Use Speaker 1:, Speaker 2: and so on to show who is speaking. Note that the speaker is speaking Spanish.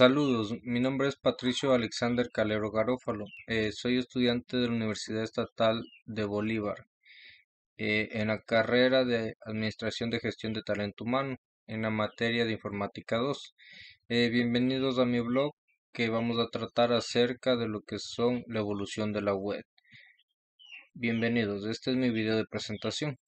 Speaker 1: Saludos, mi nombre es Patricio Alexander Calero Garófalo, eh, soy estudiante de la Universidad Estatal de Bolívar eh, en la carrera de Administración de Gestión de Talento Humano en la materia de Informática 2. Eh, bienvenidos a mi blog que vamos a tratar acerca de lo que son la evolución de la web. Bienvenidos, este es mi video de presentación.